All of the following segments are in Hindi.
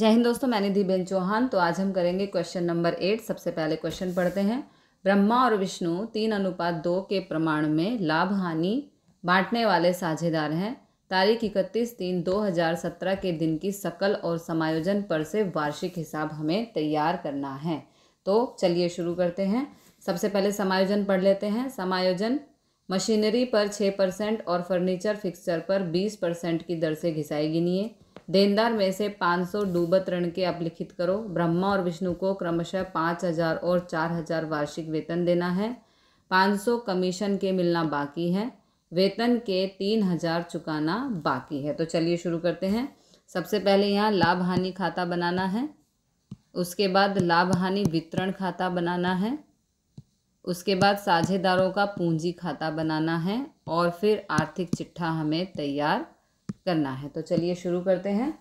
जय हिंद दोस्तों मैंने बेन चौहान तो आज हम करेंगे क्वेश्चन नंबर एट सबसे पहले क्वेश्चन पढ़ते हैं ब्रह्मा और विष्णु तीन अनुपात दो के प्रमाण में लाभ हानि बांटने वाले साझेदार हैं तारीख इकतीस तीन दो हज़ार सत्रह के दिन की सकल और समायोजन पर से वार्षिक हिसाब हमें तैयार करना है तो चलिए शुरू करते हैं सबसे पहले समायोजन पढ़ लेते हैं समायोजन मशीनरी पर छः परसेंट और फर्नीचर फिक्सचर पर बीस परसेंट की दर से घिसाई गिनी है देनदार में से 500 डूबत ऋण के अपलिखित करो ब्रह्मा और विष्णु को क्रमशः 5000 और 4000 वार्षिक वेतन देना है 500 कमीशन के मिलना बाकी है वेतन के 3000 चुकाना बाकी है तो चलिए शुरू करते हैं सबसे पहले यहाँ लाभ हानि खाता बनाना है उसके बाद लाभ हानि वितरण खाता बनाना है उसके बाद साझेदारों का पूंजी खाता बनाना है और फिर आर्थिक चिट्ठा हमें तैयार करना है तो चलिए शुरू करते हैं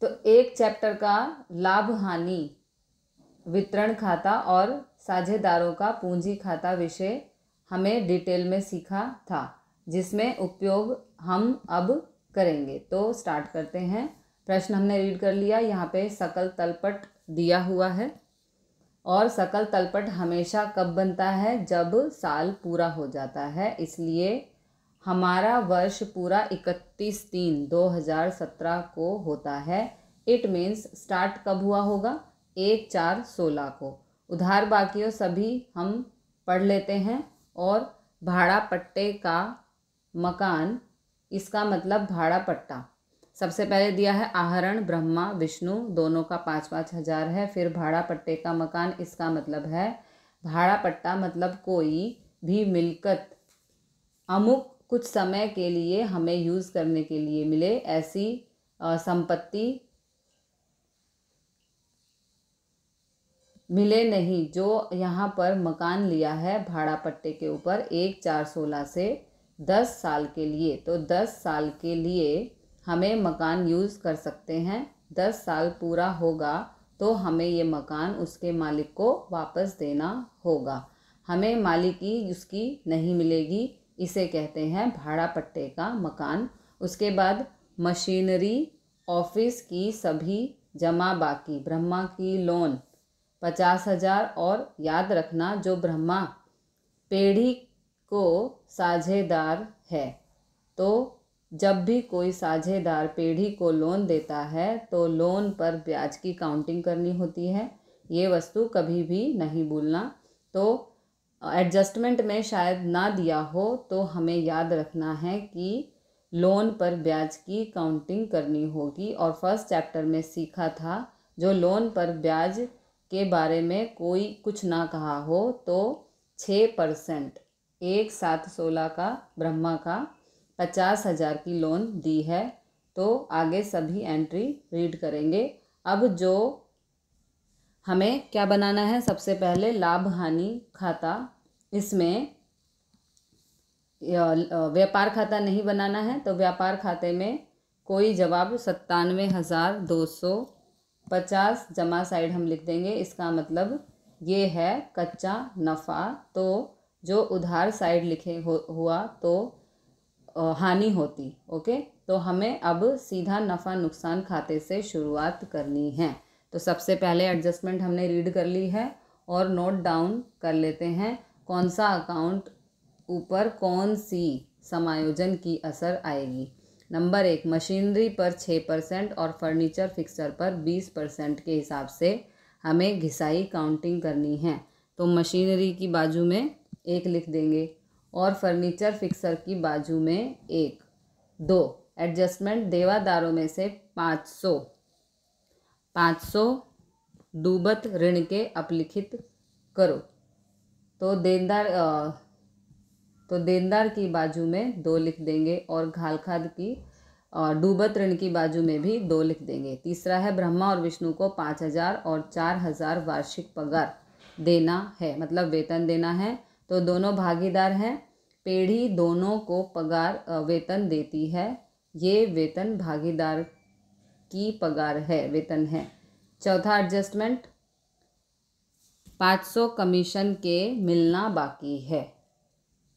तो एक चैप्टर का लाभ हानि वितरण खाता और साझेदारों का पूंजी खाता विषय हमें डिटेल में सीखा था जिसमें उपयोग हम अब करेंगे तो स्टार्ट करते हैं प्रश्न हमने रीड कर लिया यहाँ पे सकल तलपट दिया हुआ है और सकल तलपट हमेशा कब बनता है जब साल पूरा हो जाता है इसलिए हमारा वर्ष पूरा इकतीस तीन दो हज़ार सत्रह को होता है इट मीन्स स्टार्ट कब हुआ होगा एक चार सोलह को उधार बाकियों सभी हम पढ़ लेते हैं और भाड़ा पट्टे का मकान इसका मतलब भाड़ा पट्टा सबसे पहले दिया है आहरण ब्रह्मा विष्णु दोनों का पाँच पाँच हजार है फिर भाड़ा पट्टे का मकान इसका मतलब है भाड़ा पट्टा मतलब कोई भी मिलकत अमुक कुछ समय के लिए हमें यूज़ करने के लिए मिले ऐसी संपत्ति मिले नहीं जो यहाँ पर मकान लिया है भाड़ा पट्टे के ऊपर एक चार सोलह से दस साल के लिए तो दस साल के लिए हमें मकान यूज़ कर सकते हैं दस साल पूरा होगा तो हमें ये मकान उसके मालिक को वापस देना होगा हमें मालिकी उसकी नहीं मिलेगी इसे कहते हैं भाड़ा पट्टे का मकान उसके बाद मशीनरी ऑफिस की सभी जमा बाकी ब्रह्मा की लोन पचास हजार और याद रखना जो ब्रह्मा पेढ़ी को साझेदार है तो जब भी कोई साझेदार पेढ़ी को लोन देता है तो लोन पर ब्याज की काउंटिंग करनी होती है ये वस्तु कभी भी नहीं भूलना तो एडजस्टमेंट में शायद ना दिया हो तो हमें याद रखना है कि लोन पर ब्याज की काउंटिंग करनी होगी और फर्स्ट चैप्टर में सीखा था जो लोन पर ब्याज के बारे में कोई कुछ ना कहा हो तो छः परसेंट एक सात सोलह का ब्रह्मा का पचास हज़ार की लोन दी है तो आगे सभी एंट्री रीड करेंगे अब जो हमें क्या बनाना है सबसे पहले लाभ हानि खाता इसमें व्यापार खाता नहीं बनाना है तो व्यापार खाते में कोई जवाब सत्तानवे हज़ार दो सौ पचास जमा साइड हम लिख देंगे इसका मतलब ये है कच्चा नफ़ा तो जो उधार साइड लिखे हो हुआ तो हानि होती ओके तो हमें अब सीधा नफ़ा नुकसान खाते से शुरुआत करनी है तो सबसे पहले एडजस्टमेंट हमने रीड कर ली है और नोट डाउन कर लेते हैं कौन सा अकाउंट ऊपर कौन सी समायोजन की असर आएगी नंबर एक मशीनरी पर छः परसेंट और फर्नीचर फिक्सर पर बीस परसेंट के हिसाब से हमें घिसाई काउंटिंग करनी है तो मशीनरी की बाजू में एक लिख देंगे और फर्नीचर फिक्सर की बाजू में एक दो एडजस्टमेंट देवादारों में से पाँच सौ पाँच सौ डूबत ऋण के अपलिखित करो तो देनदार तो देनदार की बाजू में दो लिख देंगे और घाल खाद की डूबत ऋण की बाजू में भी दो लिख देंगे तीसरा है ब्रह्मा और विष्णु को पाँच हजार और चार हजार वार्षिक पगार देना है मतलब वेतन देना है तो दोनों भागीदार हैं पेढ़ी दोनों को पगार वेतन देती है ये वेतन भागीदार की पगार है वेतन है चौथा एडजस्टमेंट 500 कमीशन के मिलना बाकी है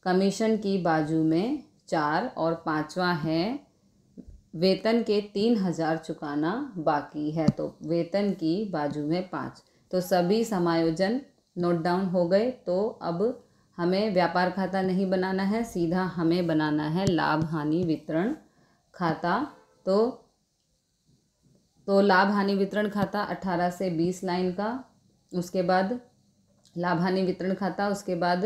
कमीशन की बाजू में चार और पांचवा है वेतन के तीन हज़ार चुकाना बाकी है तो वेतन की बाजू में पाँच तो सभी समायोजन नोट डाउन हो गए तो अब हमें व्यापार खाता नहीं बनाना है सीधा हमें बनाना है लाभ हानि वितरण खाता तो तो लाभ हानि वितरण खाता अट्ठारह से बीस लाइन का उसके बाद लाभ हानि वितरण खाता उसके बाद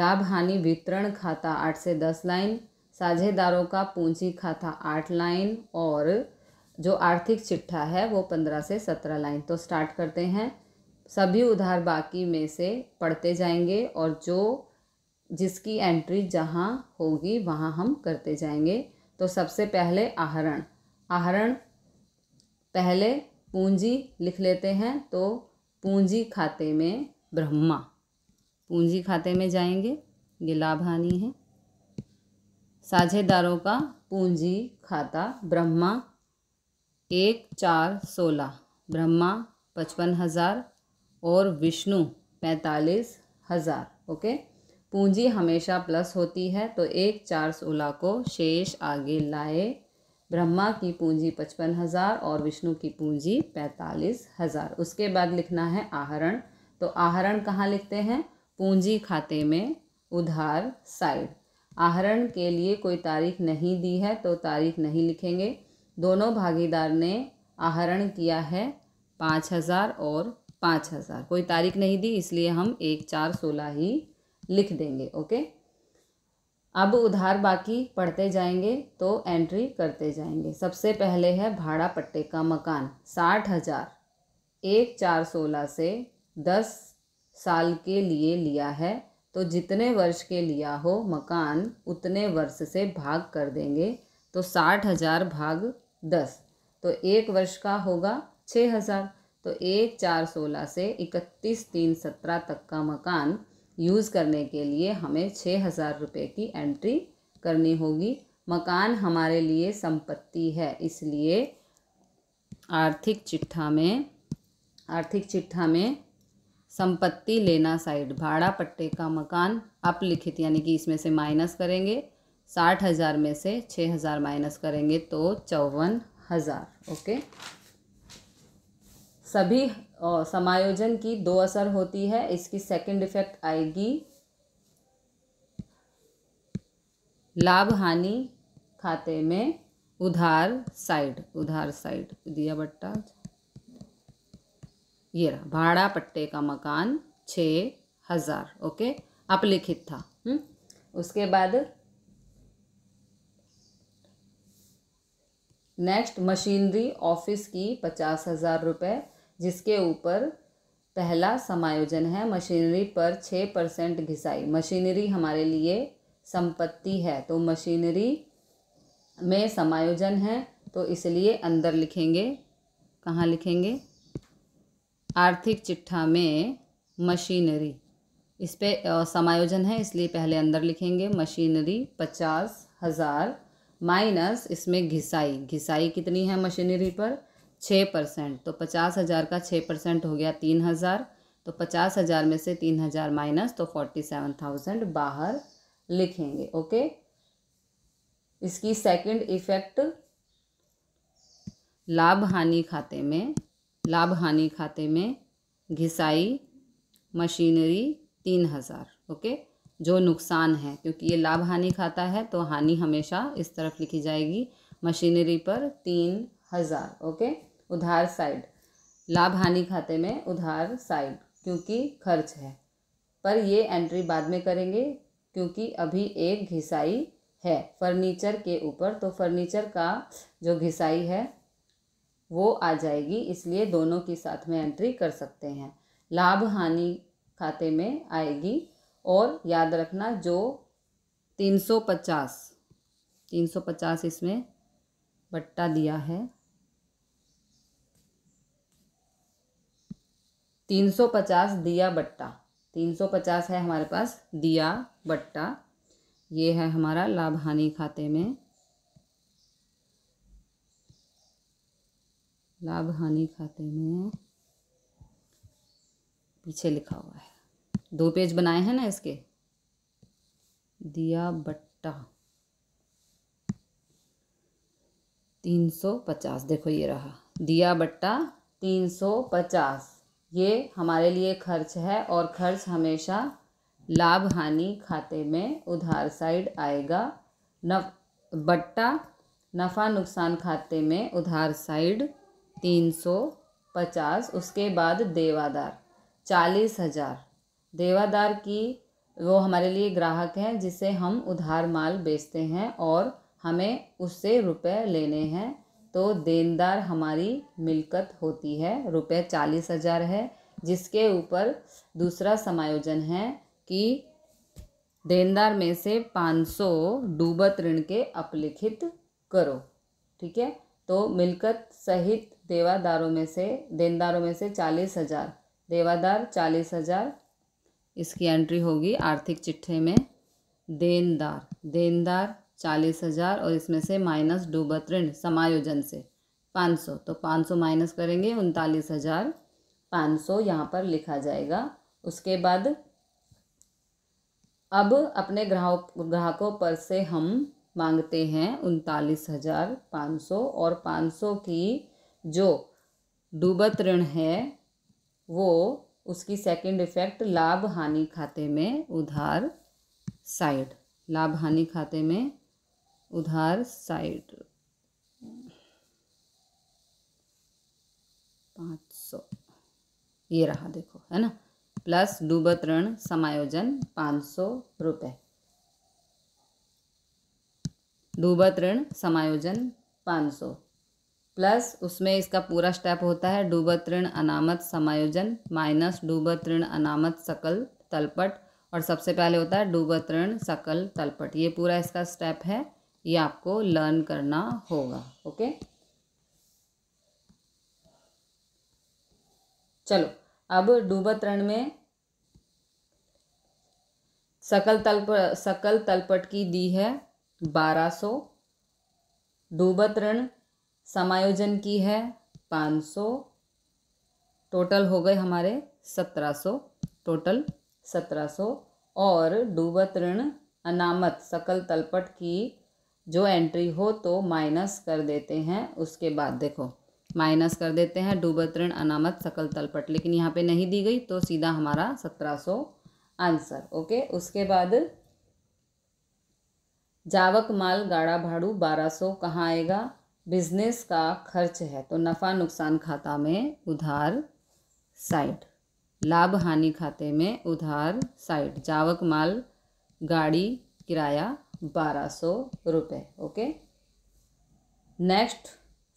लाभ हानि वितरण खाता आठ से दस लाइन साझेदारों का पूंजी खाता आठ लाइन और जो आर्थिक चिट्ठा है वो पंद्रह से सत्रह लाइन तो स्टार्ट करते हैं सभी उधार बाकी में से पढ़ते जाएंगे और जो जिसकी एंट्री जहाँ होगी वहाँ हम करते जाएंगे तो सबसे पहले आहरण आहरण पहले पूंजी लिख लेते हैं तो पूंजी खाते में ब्रह्मा पूंजी खाते में जाएंगे ये लाभ हानि है साझेदारों का पूंजी खाता ब्रह्मा एक चार सोलह ब्रह्मा पचपन हज़ार और विष्णु पैंतालीस हज़ार ओके पूंजी हमेशा प्लस होती है तो एक चार सोलह को शेष आगे लाए ब्रह्मा की पूंजी पचपन हज़ार और विष्णु की पूंजी पैंतालीस हज़ार उसके बाद लिखना है आहरण तो आहरण कहाँ लिखते हैं पूंजी खाते में उधार साइड आहरण के लिए कोई तारीख नहीं दी है तो तारीख नहीं लिखेंगे दोनों भागीदार ने आहरण किया है पाँच हज़ार और पाँच हज़ार कोई तारीख नहीं दी इसलिए हम एक चार सोलह ही लिख देंगे ओके अब उधार बाकी पढ़ते जाएंगे तो एंट्री करते जाएंगे सबसे पहले है भाड़ा पट्टे का मकान साठ हज़ार एक चार सोलह से दस साल के लिए लिया है तो जितने वर्ष के लिया हो मकान उतने वर्ष से भाग कर देंगे तो साठ हज़ार भाग दस तो एक वर्ष का होगा छः हज़ार तो एक चार सोलह से इकतीस तीन सत्रह तक का मकान यूज़ करने के लिए हमें छः हज़ार रुपये की एंट्री करनी होगी मकान हमारे लिए संपत्ति है इसलिए आर्थिक चिट्ठा में आर्थिक चिट्ठा में संपत्ति लेना साइड भाड़ा पट्टे का मकान आप लिखित यानी कि इसमें से माइनस करेंगे साठ हज़ार में से छः हज़ार माइनस करेंगे तो चौवन हज़ार ओके सभी समायोजन की दो असर होती है इसकी सेकंड इफेक्ट आएगी लाभ हानि खाते में उधार साइड उधार साइड दिया बट्टा ये रहा भाड़ा पट्टे का मकान छः हज़ार ओके अपलिखित था हुँ? हम्म? उसके बाद नेक्स्ट मशीनरी ऑफिस की पचास हज़ार रुपये जिसके ऊपर पहला समायोजन है मशीनरी पर छः परसेंट घिसाई मशीनरी हमारे लिए संपत्ति है तो मशीनरी में समायोजन है तो इसलिए अंदर लिखेंगे कहाँ लिखेंगे आर्थिक चिट्ठा में मशीनरी इस पर समायोजन है इसलिए पहले अंदर लिखेंगे मशीनरी पचास हज़ार माइनस इसमें घिसाई घिसाई कितनी है मशीनरी पर छः परसेंट तो पचास हज़ार का छः परसेंट हो गया तीन हज़ार तो पचास हज़ार में से तीन हज़ार माइनस तो फोर्टी सेवन थाउजेंड बाहर लिखेंगे ओके इसकी सेकंड इफ़ेक्ट लाभ हानि खाते में लाभ हानि खाते में घिसाई मशीनरी तीन हज़ार ओके जो नुकसान है क्योंकि ये लाभ हानि खाता है तो हानि हमेशा इस तरफ लिखी जाएगी मशीनरी पर तीन हज़ार ओके उधार साइड लाभ हानि खाते में उधार साइड क्योंकि खर्च है पर ये एंट्री बाद में करेंगे क्योंकि अभी एक घिसाई है फर्नीचर के ऊपर तो फर्नीचर का जो घिसाई है वो आ जाएगी इसलिए दोनों की साथ में एंट्री कर सकते हैं लाभ हानि खाते में आएगी और याद रखना जो तीन तीन सौ पचास सौ पचास इसमें बट्टा दिया है तीन सौ पचास दिया बट्टा तीन सौ पचास है हमारे पास दिया बट्टा ये है हमारा लाभ हानि खाते में लाभ हानि खाते में पीछे लिखा हुआ है दो पेज बनाए हैं ना इसके दिया बट्टा तीन सौ पचास देखो ये रहा दिया बट्टा तीन सौ पचास ये हमारे लिए खर्च है और खर्च हमेशा लाभ हानि खाते में उधार साइड आएगा नफ बट्टा नफ़ा नुकसान खाते में उधार साइड तीन सौ पचास उसके बाद देवादार चालीस हज़ार देवादार की वो हमारे लिए ग्राहक हैं जिसे हम उधार माल बेचते हैं और हमें उससे रुपए लेने हैं तो देनदार हमारी मिलकत होती है रुपए चालीस हज़ार है जिसके ऊपर दूसरा समायोजन है कि देनदार में से पाँच सौ डूबत ऋण के अपलिखित करो ठीक है तो मिलकत सहित देवादारों में से देनदारों में से चालीस हजार देवादार चालीस हजार इसकी एंट्री होगी आर्थिक चिट्ठे में देनदार देनदार चालीस हजार और इसमें से माइनस डूबत ऋण समायोजन से पाँच सौ तो पाँच सौ माइनस करेंगे उनतालीस हजार पाँच सौ यहाँ पर लिखा जाएगा उसके बाद अब अपने ग्राहक ग्राहकों पर से हम मांगते हैं उनतालीस हज़ार पाँच सौ और पाँच सौ की जो डूबत ऋण है वो उसकी सेकंड इफ़ेक्ट लाभ हानि खाते में उधार साइड लाभ हानि खाते में उधार साइड पाँच सौ ये रहा देखो है ना प्लस डूबत ऋण समायोजन पाँच सौ रुपये डूबत ऋण समायोजन पाँच सौ प्लस उसमें इसका पूरा स्टेप होता है डूबतृण अनामत समायोजन माइनस ऋण अनामत सकल तलपट और सबसे पहले होता है तृण सकल तलपट ये पूरा इसका स्टेप है ये आपको लर्न करना होगा ओके चलो अब डूबतरण में सकल तलप सकल तलपट की दी है बारह सौ डूबतरण समायोजन की है पाँच सौ टोटल हो गए हमारे सत्रह सौ टोटल सत्रह सौ और डूबत ऋण अनामत सकल तलपट की जो एंट्री हो तो माइनस कर देते हैं उसके बाद देखो माइनस कर देते हैं डूबत ऋण अनामत सकल तलपट लेकिन यहाँ पे नहीं दी गई तो सीधा हमारा सत्रह सौ आंसर ओके उसके बाद जावक माल गाड़ा भाड़ू बारह सौ कहाँ आएगा बिजनेस का खर्च है तो नफ़ा नुकसान खाता में उधार साइड लाभ हानि खाते में उधार साइड जावक माल गाड़ी किराया बारह सौ रुपये ओके नेक्स्ट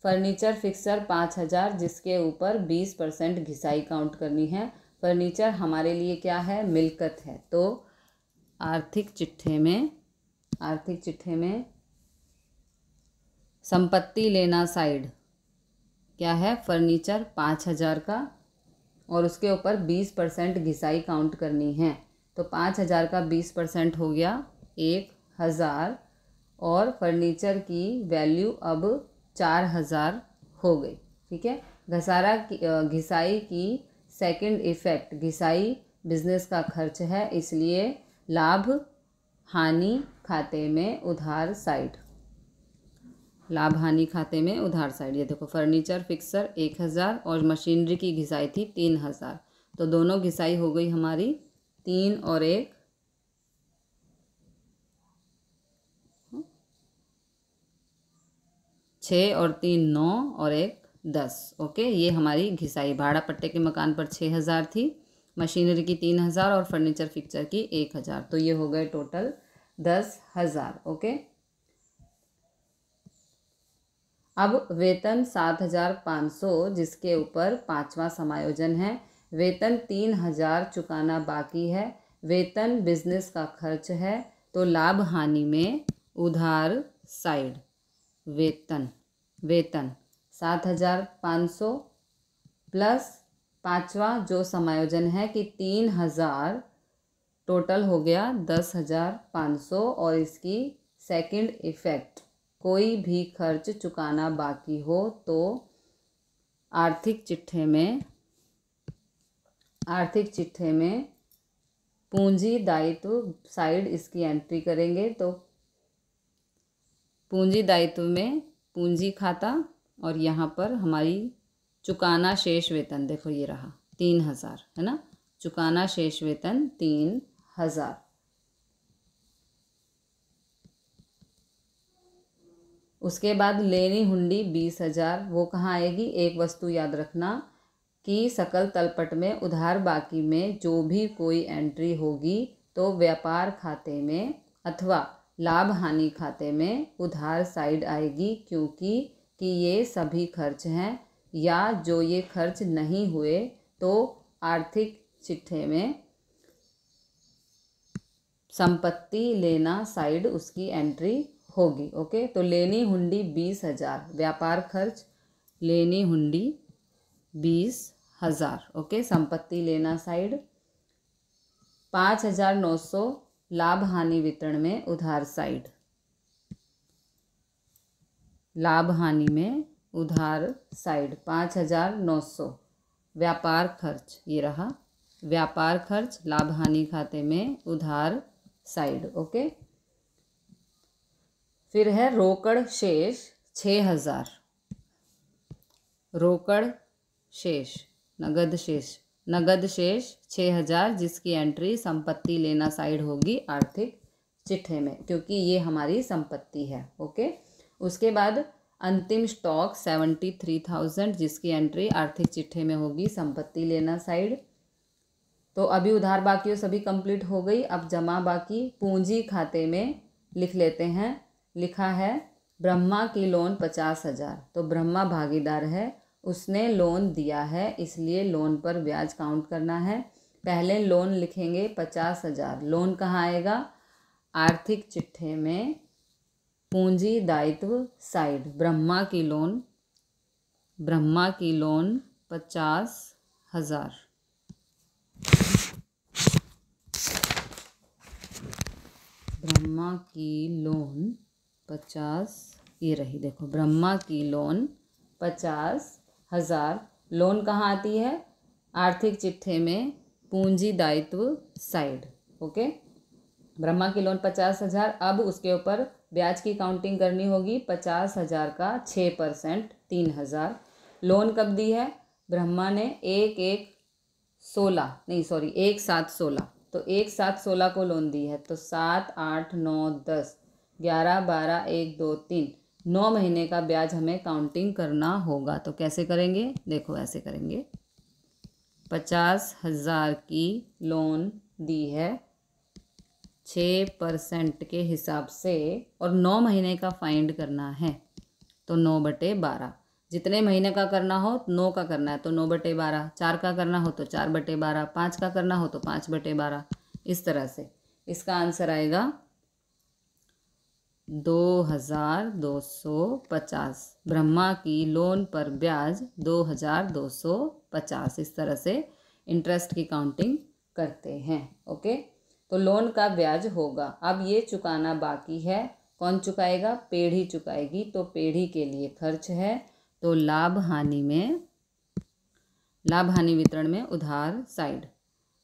फर्नीचर फिक्सर पाँच हज़ार जिसके ऊपर बीस परसेंट घिसाई काउंट करनी है फर्नीचर हमारे लिए क्या है मिलकत है तो आर्थिक चिट्ठे में आर्थिक चिट्ठे में संपत्ति लेना साइड क्या है फर्नीचर पाँच हज़ार का और उसके ऊपर बीस परसेंट घिसाई काउंट करनी है तो पाँच हज़ार का बीस परसेंट हो गया एक हज़ार और फर्नीचर की वैल्यू अब चार हज़ार हो गई ठीक है घसारा घिसाई की सेकंड इफ़ेक्ट घिसाई बिजनेस का खर्च है इसलिए लाभ हानि खाते में उधार साइड लाभ हानि खाते में उधार साइड ये देखो फर्नीचर फिक्सर एक हज़ार और मशीनरी की घिसाई थी तीन हज़ार तो दोनों घिसाई हो गई हमारी तीन और एक छः और तीन नौ और एक दस ओके ये हमारी घिसाई भाड़ा पट्टे के मकान पर छः हज़ार थी मशीनरी की तीन हज़ार और फर्नीचर फिक्सर की एक हज़ार तो ये हो गए टोटल दस हज़ार ओके अब वेतन सात हजार पाँच सौ जिसके ऊपर पांचवा समायोजन है वेतन तीन हजार चुकाना बाकी है वेतन बिजनेस का खर्च है तो लाभ हानि में उधार साइड वेतन वेतन सात हजार पाँच सौ प्लस पाँचवा जो समायोजन है कि तीन हजार टोटल हो गया दस हजार पाँच सौ और इसकी सेकंड इफ़ेक्ट कोई भी खर्च चुकाना बाकी हो तो आर्थिक चिट्ठे में आर्थिक चिट्ठे में पूंजी दायित्व साइड इसकी एंट्री करेंगे तो पूंजी दायित्व में पूंजी खाता और यहाँ पर हमारी चुकाना शेष वेतन देखो ये रहा तीन हज़ार है ना चुकाना शेष वेतन तीन हज़ार उसके बाद लेनी हुंडी बीस हजार वो कहाँ आएगी एक वस्तु याद रखना कि सकल तलपट में उधार बाकी में जो भी कोई एंट्री होगी तो व्यापार खाते में अथवा लाभ हानि खाते में उधार साइड आएगी क्योंकि कि ये सभी खर्च हैं या जो ये खर्च नहीं हुए तो आर्थिक चिट्ठे में संपत्ति लेना साइड उसकी एंट्री होगी ओके तो लेनी हुंडी बीस हज़ार व्यापार खर्च लेनी हुंडी बीस हज़ार ओके संपत्ति लेना साइड पाँच हज़ार नौ सौ लाभ हानि वितरण में उधार साइड लाभ हानि में उधार साइड पाँच हज़ार नौ सौ व्यापार खर्च ये रहा व्यापार खर्च लाभ हानि खाते में उधार साइड ओके फिर है रोकड़ शेष छः हज़ार रोकड़ शेष नगद शेष नगद शेष छः हज़ार जिसकी एंट्री संपत्ति लेना साइड होगी आर्थिक चिट्ठे में क्योंकि ये हमारी संपत्ति है ओके उसके बाद अंतिम स्टॉक सेवेंटी थ्री थाउजेंड जिसकी एंट्री आर्थिक चिट्ठे में होगी संपत्ति लेना साइड तो अभी उधार बाकियों सभी कंप्लीट हो गई अब जमा बाकी पूंजी खाते में लिख लेते हैं लिखा है ब्रह्मा की लोन पचास हज़ार तो ब्रह्मा भागीदार है उसने लोन दिया है इसलिए लोन पर ब्याज काउंट करना है पहले लोन लिखेंगे पचास हज़ार लोन कहाँ आएगा आर्थिक चिट्ठे में पूंजी दायित्व साइड ब्रह्मा की लोन ब्रह्मा की लोन पचास हज़ार ब्रह्मा की लोन पचास ये रही देखो ब्रह्मा की लोन पचास हज़ार लोन कहाँ आती है आर्थिक चिट्ठे में पूंजी दायित्व साइड ओके ब्रह्मा की लोन पचास हज़ार अब उसके ऊपर ब्याज की काउंटिंग करनी होगी पचास हज़ार का छः परसेंट तीन हज़ार लोन कब दी है ब्रह्मा ने एक एक सोलह नहीं सॉरी एक सात सोलह तो एक सात सोलह को लोन दी है तो सात आठ नौ दस ग्यारह बारह एक दो तीन नौ महीने का ब्याज हमें काउंटिंग करना होगा तो कैसे करेंगे देखो ऐसे करेंगे पचास हज़ार की लोन दी है छः परसेंट के हिसाब से और नौ महीने का फाइंड करना है तो नौ बटे बारह जितने महीने का करना हो नौ का करना है तो नौ बटे बारह चार का करना हो तो चार बटे बारह पाँच का करना हो तो पाँच बटे बारह इस तरह से इसका आंसर आएगा दो हज़ार दो सौ पचास ब्रह्मा की लोन पर ब्याज दो हज़ार दो सौ पचास इस तरह से इंटरेस्ट की काउंटिंग करते हैं ओके तो लोन का ब्याज होगा अब ये चुकाना बाकी है कौन चुकाएगा पेढ़ी चुकाएगी तो पेढ़ी के लिए खर्च है तो लाभ हानि में लाभ हानि वितरण में उधार साइड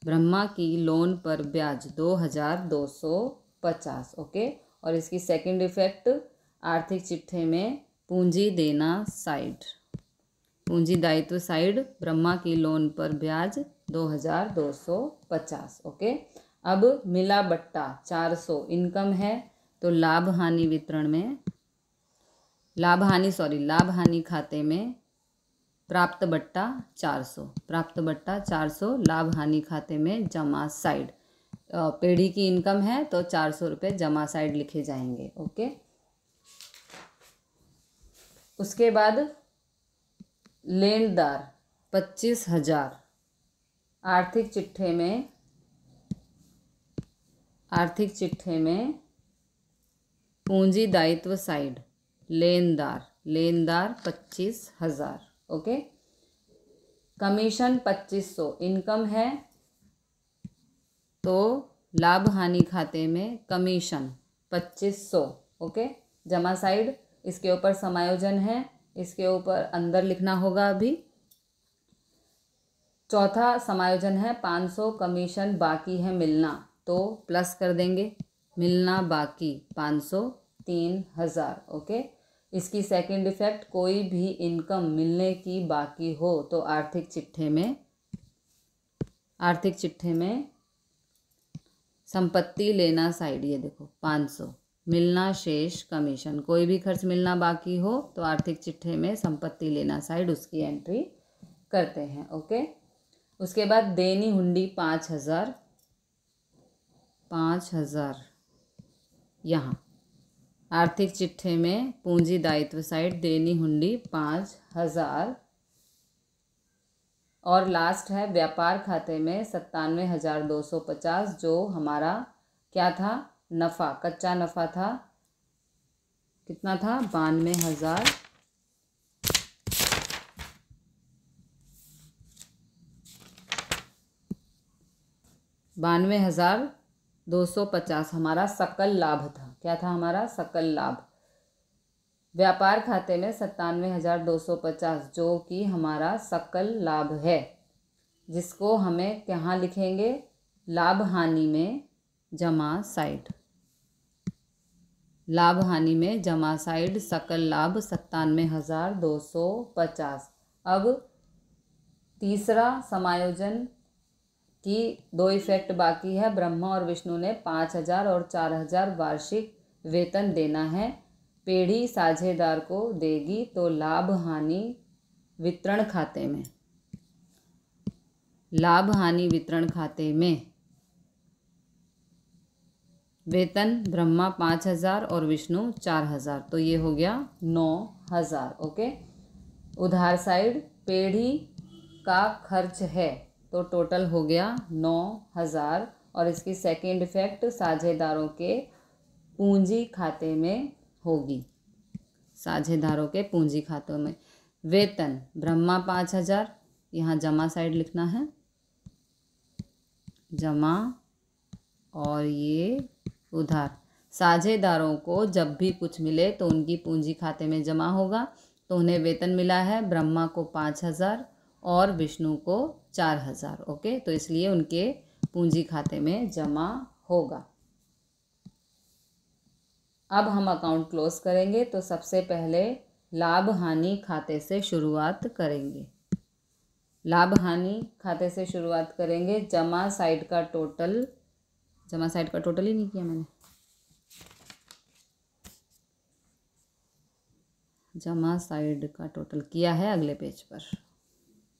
ब्रह्मा की लोन पर ब्याज दो हज़ार दो सौ पचास ओके और इसकी सेकंड इफेक्ट आर्थिक चिट्ठे में पूंजी देना साइड पूंजी दायित्व साइड ब्रह्मा की लोन पर ब्याज दो हजार दो सौ पचास ओके अब मिला बट्टा चार सौ इनकम है तो लाभ हानि वितरण में लाभ हानि सॉरी लाभ हानि खाते में प्राप्त बट्टा चार सौ प्राप्त बट्टा चार सौ लाभ हानि खाते में जमा साइड पीढ़ी की इनकम है तो चार सौ रुपये जमा साइड लिखे जाएंगे ओके उसके बाद लेनदार पच्चीस हजार आर्थिक चिट्ठे में आर्थिक चिट्ठे में पूंजी दायित्व साइड लेनदार लेनदार पच्चीस हजार ओके कमीशन पच्चीस सौ इनकम है तो लाभ हानि खाते में कमीशन पच्चीस सौ ओके जमा साइड इसके ऊपर समायोजन है इसके ऊपर अंदर लिखना होगा अभी चौथा समायोजन है पाँच सौ कमीशन बाकी है मिलना तो प्लस कर देंगे मिलना बाकी पाँच सौ तीन हज़ार ओके इसकी सेकंड इफ़ेक्ट कोई भी इनकम मिलने की बाकी हो तो आर्थिक चिट्ठे में आर्थिक चिट्ठे में संपत्ति लेना साइड ये देखो पाँच सौ मिलना शेष कमीशन कोई भी खर्च मिलना बाकी हो तो आर्थिक चिट्ठे में संपत्ति लेना साइड उसकी एंट्री करते हैं ओके उसके बाद देनी हुंडी पाँच हज़ार पाँच हज़ार यहाँ आर्थिक चिट्ठे में पूंजी दायित्व साइड देनी हुंडी पाँच हज़ार और लास्ट है व्यापार खाते में सत्तानवे हज़ार दो सौ पचास जो हमारा क्या था नफ़ा कच्चा नफ़ा था कितना था बानवे हज़ार बानवे हज़ार दो सौ पचास हमारा सकल लाभ था क्या था हमारा सकल लाभ व्यापार खाते में सत्तानवे हज़ार दो सौ पचास जो कि हमारा सकल लाभ है जिसको हमें कहाँ लिखेंगे लाभ हानि में जमा साइड लाभ हानि में जमा साइड सकल लाभ सत्तानवे हज़ार दो सौ पचास अब तीसरा समायोजन की दो इफेक्ट बाकी है ब्रह्मा और विष्णु ने पाँच हज़ार और चार हज़ार वार्षिक वेतन देना है पेढ़ी साझेदार को देगी तो लाभ हानि वितरण खाते में लाभ हानि वितरण खाते में वेतन ब्रह्मा पाँच हज़ार और विष्णु चार हज़ार तो ये हो गया नौ हज़ार ओके उधार साइड पेढ़ी का खर्च है तो टोटल हो गया नौ हज़ार और इसकी सेकेंड इफ़ेक्ट साझेदारों के पूंजी खाते में होगी साझेदारों के पूंजी खातों में वेतन ब्रह्मा पाँच हजार यहाँ जमा साइड लिखना है जमा और ये उधार साझेदारों को जब भी कुछ मिले तो उनकी पूंजी खाते में जमा होगा तो उन्हें वेतन मिला है ब्रह्मा को पाँच हज़ार और विष्णु को चार हज़ार ओके तो इसलिए उनके पूंजी खाते में जमा होगा अब हम अकाउंट क्लोज करेंगे तो सबसे पहले लाभ हानि खाते से शुरुआत करेंगे लाभ हानि खाते से शुरुआत करेंगे जमा साइड का टोटल जमा साइड का टोटल ही नहीं किया मैंने जमा साइड का टोटल किया है अगले पेज पर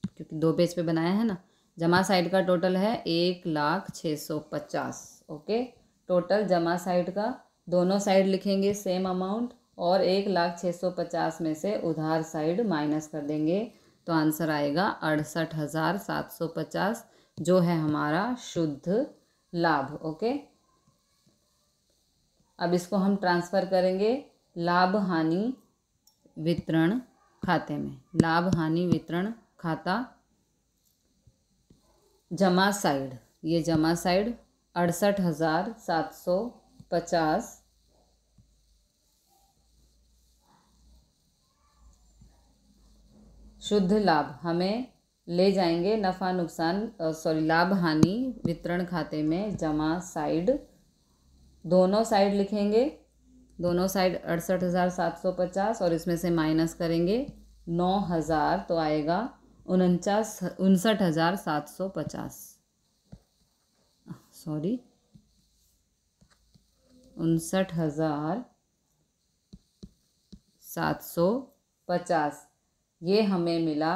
क्योंकि दो पेज पे बनाया है ना जमा साइड का टोटल है एक लाख छः सौ पचास ओके टोटल जमा साइड का दोनों साइड लिखेंगे सेम अमाउंट और एक लाख छः सौ पचास में से उधार साइड माइनस कर देंगे तो आंसर आएगा अड़सठ हज़ार सात सौ पचास जो है हमारा शुद्ध लाभ ओके अब इसको हम ट्रांसफ़र करेंगे लाभ हानि वितरण खाते में लाभ हानि वितरण खाता जमा साइड ये जमा साइड अड़सठ हज़ार सात सौ पचास शुद्ध लाभ हमें ले जाएंगे नफ़ा नुकसान सॉरी लाभ हानि वितरण खाते में जमा साइड दोनों साइड लिखेंगे दोनों साइड अड़सठ हज़ार सात सौ पचास और इसमें से माइनस करेंगे नौ हज़ार तो आएगा उनचास उनसठ हज़ार सात सौ पचास सॉरी उनसठ हज़ार सात सौ पचास ये हमें मिला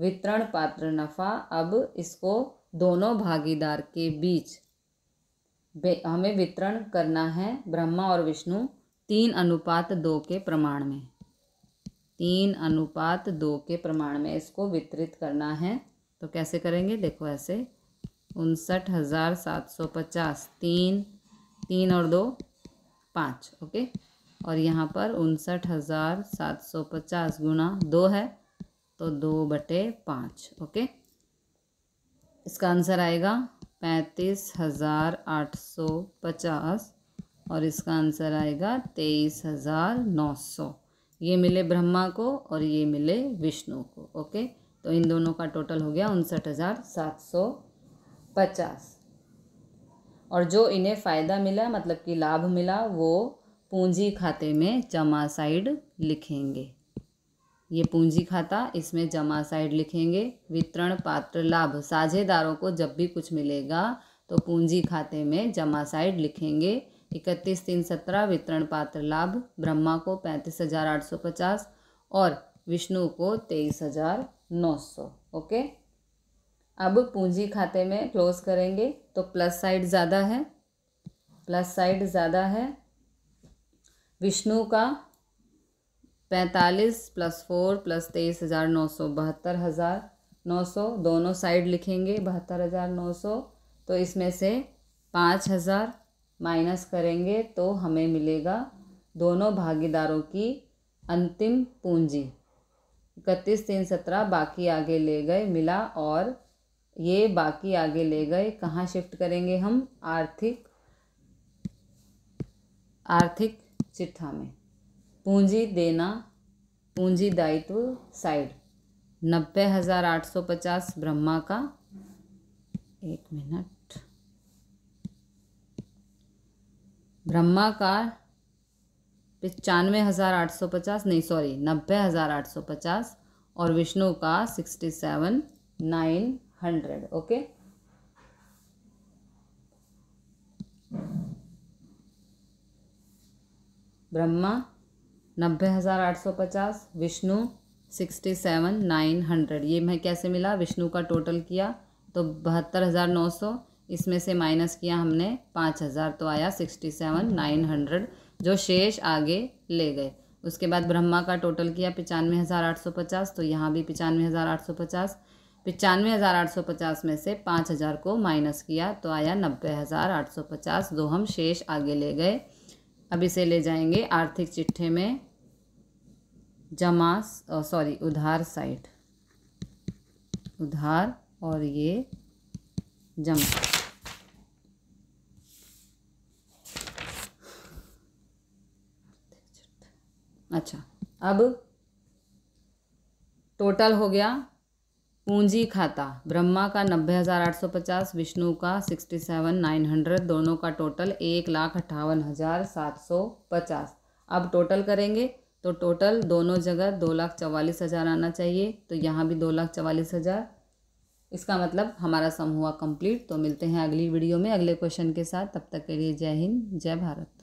वितरण पात्र नफ़ा अब इसको दोनों भागीदार के बीच हमें वितरण करना है ब्रह्मा और विष्णु तीन अनुपात दो के प्रमाण में तीन अनुपात दो के प्रमाण में इसको वितरित करना है तो कैसे करेंगे देखो ऐसे उनसठ हज़ार सात सौ पचास तीन तीन और दो पाँच ओके और यहाँ पर उनसठ हज़ार सात सौ पचास गुना दो है तो दो बटे पाँच ओके इसका आंसर आएगा पैंतीस हज़ार आठ सौ पचास और इसका आंसर आएगा तेईस हज़ार नौ सौ ये मिले ब्रह्मा को और ये मिले विष्णु को ओके तो इन दोनों का टोटल हो गया उनसठ हज़ार सात सौ पचास और जो इन्हें फ़ायदा मिला मतलब कि लाभ मिला वो पूंजी खाते में जमा साइड लिखेंगे ये पूंजी खाता इसमें जमा साइड लिखेंगे वितरण पात्र लाभ साझेदारों को जब भी कुछ मिलेगा तो पूंजी खाते में जमा साइड लिखेंगे इकतीस तीन सत्रह वितरण पात्र लाभ ब्रह्मा को पैंतीस हज़ार आठ सौ पचास और विष्णु को तेईस हज़ार नौ सौ ओके अब पूंजी खाते में क्लोज करेंगे तो प्लस साइड ज़्यादा है प्लस साइड ज़्यादा है विष्णु का पैंतालीस प्लस फोर प्लस तेईस हज़ार नौ सौ बहत्तर हज़ार नौ सौ दोनों साइड लिखेंगे बहत्तर हज़ार नौ सौ तो इसमें से पाँच हज़ार माइनस करेंगे तो हमें मिलेगा दोनों भागीदारों की अंतिम पूंजी इकतीस तीन सत्रह बाकी आगे ले गए मिला और ये बाकी आगे ले गए कहाँ शिफ्ट करेंगे हम आर्थिक आर्थिक चिट्ठा में पूंजी देना पूंजी दायित्व साइड नब्बे हज़ार आठ सौ पचास ब्रह्मा का एक मिनट ब्रह्मा का पचानवे हज़ार आठ सौ पचास नहीं सॉरी नब्बे हज़ार आठ सौ पचास और विष्णु का sixty seven nine hundred okay Brahma नब्बे हज़ार आठ सौ पचास Vishnu sixty seven nine hundred ये मैं कैसे मिला विष्णु का टोटल किया तो बहत्तर हज़ार नौ सौ इसमें से माइनस किया हमने पाँच हज़ार तो आया सिक्सटी सेवन नाइन हंड्रेड जो शेष आगे ले गए उसके बाद ब्रह्मा का टोटल किया पचानवे हज़ार आठ सौ पचास तो यहाँ भी पचानवे हज़ार आठ सौ पचास पचानवे हज़ार आठ सौ पचास में से पाँच हज़ार को माइनस किया तो आया नब्बे हज़ार आठ सौ पचास दो हम शेष आगे ले गए अब इसे ले जाएंगे आर्थिक चिट्ठे में जमा सॉरी उधार साइट उधार और ये जमा अच्छा अब टोटल हो गया पूंजी खाता ब्रह्मा का नब्बे हज़ार आठ सौ पचास विष्णु का सिक्सटी सेवन नाइन हंड्रेड दोनों का टोटल एक लाख अट्ठावन हज़ार सात सौ पचास अब टोटल करेंगे तो टोटल दोनों जगह दो लाख चवालीस हज़ार आना चाहिए तो यहाँ भी दो लाख चवालीस हज़ार इसका मतलब हमारा सम हुआ कंप्लीट तो मिलते हैं अगली वीडियो में अगले क्वेश्चन के साथ तब तक के लिए जय हिंद जय भारत